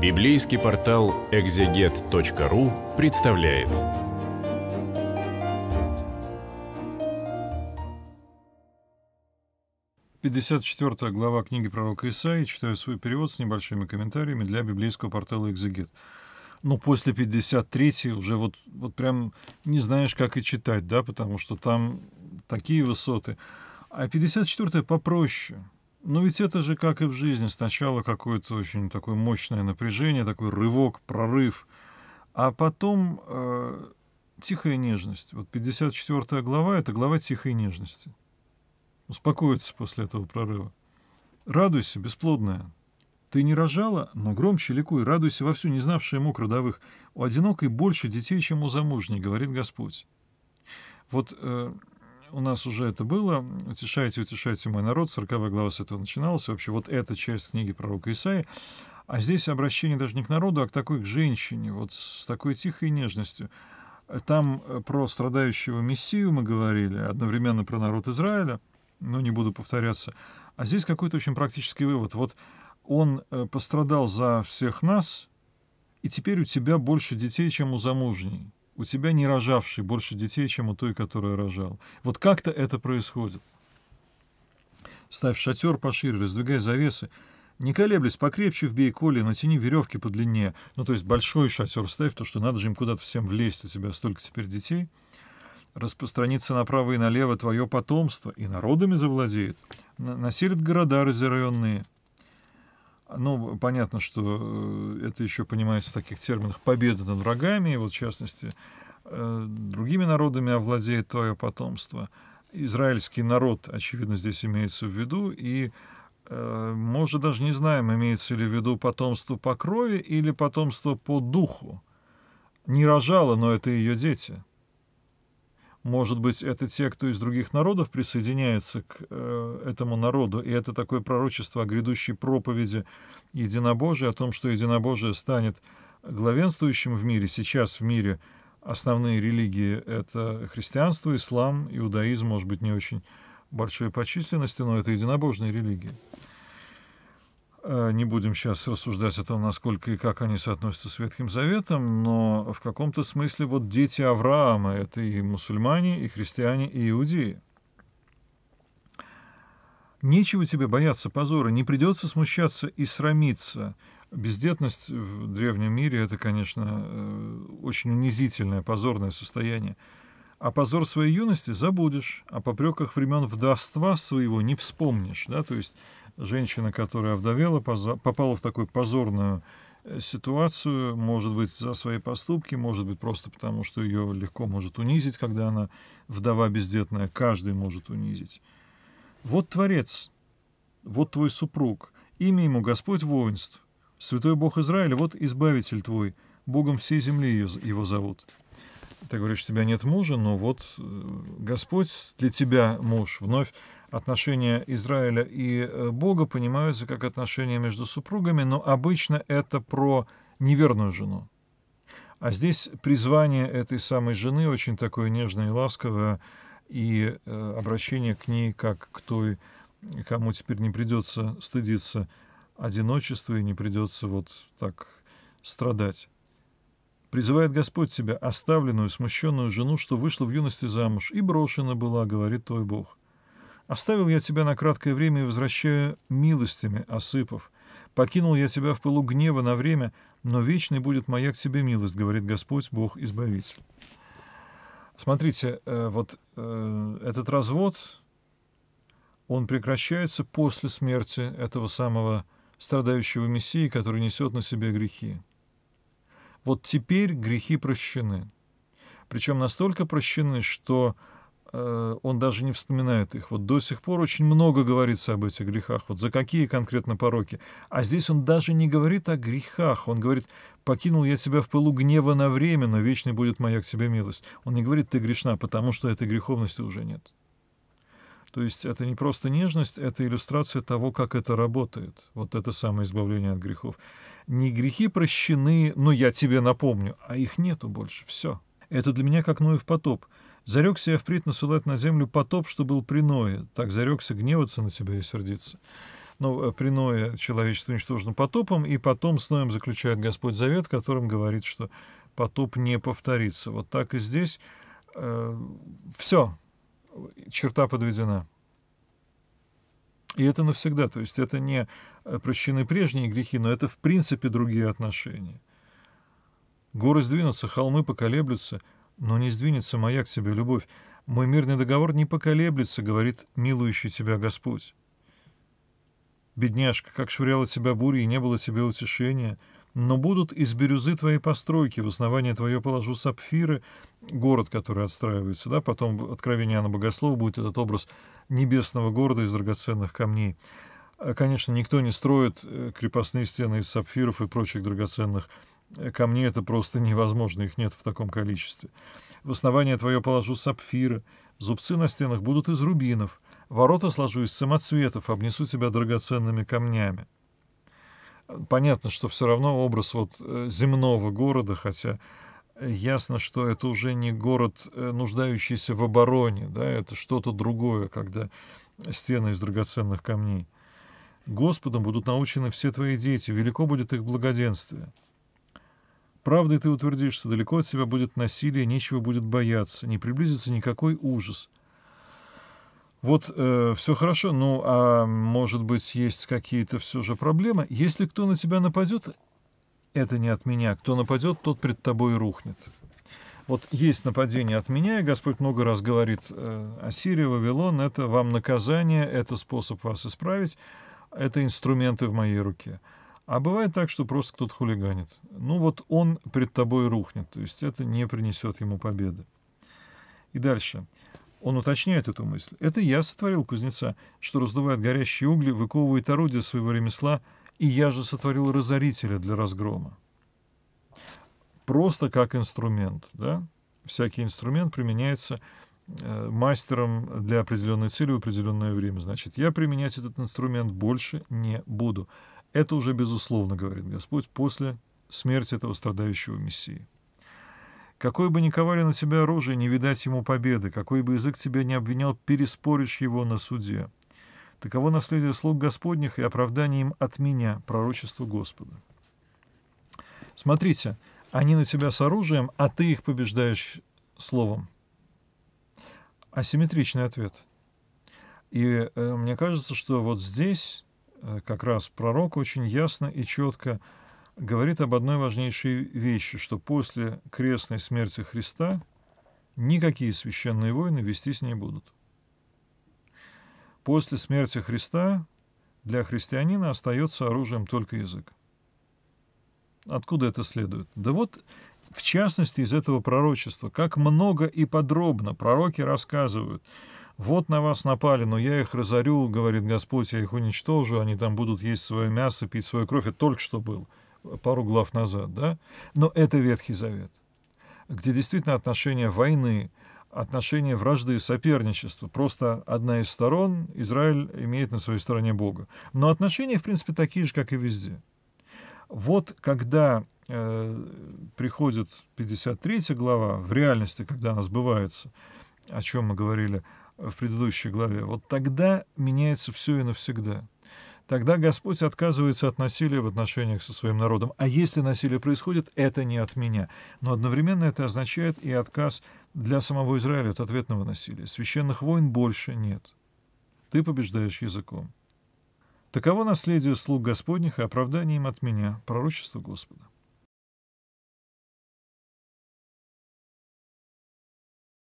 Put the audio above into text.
Библейский портал экзегет.ру представляет. Пятьдесят четвертая глава книги пророка Исаии. Читаю свой перевод с небольшими комментариями для библейского портала «Экзегет». Но ну, после 53-й уже вот, вот прям не знаешь, как и читать, да, потому что там такие высоты. А 54-я попроще – ну ведь это же как и в жизни. Сначала какое-то очень такое мощное напряжение, такой рывок, прорыв, а потом э, тихая нежность. Вот 54 глава — это глава тихой нежности. Успокоиться после этого прорыва. Радуйся, бесплодная. Ты не рожала, но громче ликуй, радуйся вовсю, не знавшая мук родовых. У одинокой больше детей, чем у замужней, говорит Господь. Вот э, у нас уже это было. «Утешайте, утешайте мой народ». 40 глава с этого начиналась. Вообще вот эта часть книги пророка Исаи. А здесь обращение даже не к народу, а к такой к женщине, вот с такой тихой нежностью. Там э, про страдающего Мессию мы говорили, одновременно про народ Израиля, но не буду повторяться. А здесь какой-то очень практический вывод. Вот он э, пострадал за всех нас, и теперь у тебя больше детей, чем у замужней у тебя не рожавший больше детей, чем у той, которая рожала. Вот как-то это происходит. Ставь шатер пошире, раздвигай завесы. Не колеблись, покрепче вбей коли, натяни веревки подлиннее. Ну, то есть большой шатер ставь, то что надо же им куда-то всем влезть, у тебя столько теперь детей. Распространится направо и налево твое потомство, и народами завладеет. Населит города разоренные, ну, понятно, что э, это еще понимается в таких терминах победа над врагами, вот в частности, э, другими народами овладеет твое потомство. Израильский народ, очевидно, здесь имеется в виду, и э, мы уже даже не знаем, имеется ли в виду потомство по крови или потомство по духу. Не рожала, но это ее дети. Может быть, это те, кто из других народов присоединяется к э, этому народу, и это такое пророчество о грядущей проповеди единобожия, о том, что единобожие станет главенствующим в мире. Сейчас в мире основные религии — это христианство, ислам, иудаизм, может быть, не очень большой по численности, но это единобожные религии. Э, не будем сейчас рассуждать о том, насколько и как они соотносятся с Ветхим Заветом, но в каком-то смысле вот дети Авраама — это и мусульмане, и христиане, и иудеи. Нечего тебе бояться позора, не придется смущаться и срамиться. Бездетность в древнем мире — это, конечно, э, очень унизительное, позорное состояние а позор своей юности забудешь, о попреках времен вдовства своего не вспомнишь. Да? То есть женщина, которая вдовела, попала в такую позорную э, ситуацию, может быть, за свои поступки, может быть, просто потому, что ее легко может унизить, когда она вдова бездетная, каждый может унизить. Вот Творец, вот твой супруг, имя ему Господь воинств, Святой Бог Израиля, вот Избавитель твой, Богом всей земли его зовут ты говоришь, у тебя нет мужа, но вот э, Господь для тебя муж. Вновь отношения Израиля и э, Бога понимаются как отношения между супругами, но обычно это про неверную жену. А здесь призвание этой самой жены очень такое нежное и ласковое, и э, обращение к ней как к той, кому теперь не придется стыдиться одиночества и не придется вот так страдать. Призывает Господь себя, оставленную, смущенную жену, что вышла в юности замуж, и брошена была, говорит твой Бог. Оставил я тебя на краткое время и возвращаю милостями, осыпов, Покинул я тебя в пылу гнева на время, но вечной будет моя к тебе милость, говорит Господь, Бог Избавитель. Смотрите, э, вот э, этот развод, он прекращается после смерти этого самого страдающего Мессии, который несет на себе грехи вот теперь грехи прощены. Причем настолько прощены, что э, он даже не вспоминает их. Вот до сих пор очень много говорится об этих грехах, вот за какие конкретно пороки. А здесь он даже не говорит о грехах, он говорит, покинул я тебя в пылу гнева на время, но вечной будет моя к себе милость. Он не говорит, ты грешна, потому что этой греховности уже нет. То есть это не просто нежность, это иллюстрация того, как это работает. Вот это самое избавление от грехов. Не грехи прощены, но ну, я тебе напомню, а их нету больше. Все. Это для меня как Ноев потоп. Зарекся я впредь насылать на землю потоп, что был при Ное. Так зарекся гневаться на тебя и сердиться. Но ну, э, при Ное человечество уничтожено потопом, и потом с Ноем заключает Господь завет, которым говорит, что потоп не повторится. Вот так и здесь э, все, черта подведена. И это навсегда. То есть это не э, прощены прежние грехи, но это в принципе другие отношения. Горы сдвинутся, холмы поколеблются, но не сдвинется моя к тебе любовь. Мой мирный договор не поколеблется, говорит милующий тебя Господь. Бедняжка, как швыряла тебя буря, и не было тебе утешения — но будут из бирюзы твои постройки, в основание твое положу сапфиры, город, который отстраивается, да, потом откровение Иоанна Богослова будет этот образ небесного города из драгоценных камней. Э, конечно, никто не строит э, крепостные стены из сапфиров и прочих драгоценных э, камней, это просто невозможно, их нет в таком количестве. В основание твое положу сапфиры, зубцы на стенах будут из рубинов, ворота сложу из самоцветов, обнесу тебя драгоценными камнями понятно, что все равно образ вот э, земного города, хотя ясно, что это уже не город, э, нуждающийся в обороне, да, это что-то другое, когда стены из драгоценных камней. Господом будут научены все твои дети, велико будет их благоденствие. Правдой ты утвердишься, далеко от тебя будет насилие, нечего будет бояться, не приблизится никакой ужас — вот э, все хорошо, ну а может быть есть какие-то все же проблемы. Если кто на тебя нападет, это не от меня. Кто нападет, тот пред тобой и рухнет. Вот есть нападение от меня, и Господь много раз говорит, э, Ассирия, Вавилон, это вам наказание, это способ вас исправить, это инструменты в моей руке. А бывает так, что просто кто-то хулиганит. Ну вот он пред тобой рухнет, то есть это не принесет ему победы. И дальше. Он уточняет эту мысль. «Это я сотворил кузнеца, что раздувает горящие угли, выковывает орудие своего ремесла, и я же сотворил разорителя для разгрома». Просто как инструмент, да? Всякий инструмент применяется э, мастером для определенной цели в определенное время. Значит, я применять этот инструмент больше не буду. Это уже безусловно, говорит Господь, после смерти этого страдающего Мессии. Какое бы ни ковали на тебя оружие, не видать ему победы, какой бы язык тебя не обвинял, переспоришь его на суде. Таково наследие слуг Господних и оправдание им от меня, пророчество Господа. Смотрите, они на тебя с оружием, а ты их побеждаешь словом. Асимметричный ответ. И э, мне кажется, что вот здесь э, как раз пророк очень ясно и четко говорит об одной важнейшей вещи, что после крестной смерти Христа никакие священные войны вестись не будут. После смерти Христа для христианина остается оружием только язык. Откуда это следует? Да вот, в частности, из этого пророчества, как много и подробно пророки рассказывают. «Вот на вас напали, но я их разорю, — говорит Господь, — я их уничтожу, они там будут есть свое мясо, пить свою кровь». Это только что было — пару глав назад, да? Но это Ветхий Завет, где действительно отношения войны, отношения вражды и соперничества. Просто одна из сторон Израиль имеет на своей стороне Бога. Но отношения, в принципе, такие же, как и везде. Вот когда э, приходит 53 глава, в реальности, когда она сбывается, о чем мы говорили в предыдущей главе, вот тогда меняется все и навсегда тогда Господь отказывается от насилия в отношениях со своим народом. А если насилие происходит, это не от меня. Но одновременно это означает и отказ для самого Израиля от ответного насилия. Священных войн больше нет. Ты побеждаешь языком. Таково наследие слуг Господних и оправдание им от меня, пророчество Господа.